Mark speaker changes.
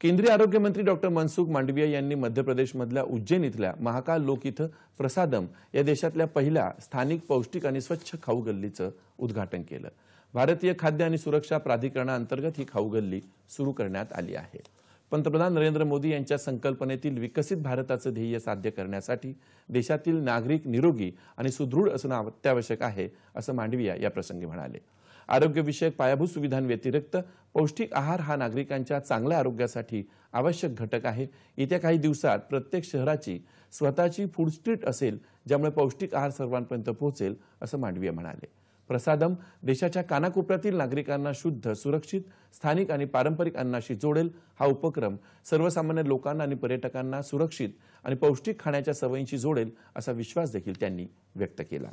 Speaker 1: केंद्रीय आरोग्यमंत्री डॉक्टर मनसुख मांडविया यांनी मध्य प्रदेशमधल्या उज्जैन इथल्या महाकाल लोक इथं प्रसादम या देशातल्या पहिल्या स्थानिक पौष्टिक आणि स्वच्छ खाऊ गल्लीचं उद्घाटन केलं भारतीय खाद्य आणि सुरक्षा प्राधिकरणाअंतर्गत ही खाऊ गल्ली सुरू करण्यात आली आहे पंतप्रधान नरेंद्र मोदी यांच्या संकल्पनेतील विकसित भारताचं ध्येय साध्य करण्यासाठी देशातील नागरिक निरोगी आणि सुदृढ असणं अत्यावश्यक आहे असं मांडविया या प्रसंगी म्हणाले आरोग्यविषयक पायाभूत सुविधांव्यतिरिक्त पौष्टिक आहार हा नागरिकांच्या चांगल्या आरोग्यासाठी आवश्यक घटक आहे येत्या काही दिवसात प्रत्येक शहराची स्वतःची फूड स्ट्रीट असेल ज्यामुळे पौष्टिक आहार सर्वांपर्यंत पोहोचेल असं मांडविया म्हणाले प्रसादम देशाच्या कानाकोपऱ्यातील नागरिकांना शुद्ध सुरक्षित स्थानिक आणि पारंपरिक अन्नाशी जोडेल हा उपक्रम सर्वसामान्य लोकांना आणि पर्यटकांना सुरक्षित आणि पौष्टिक खाण्याच्या सवयींशी जोडेल असा विश्वास देखील त्यांनी व्यक्त केला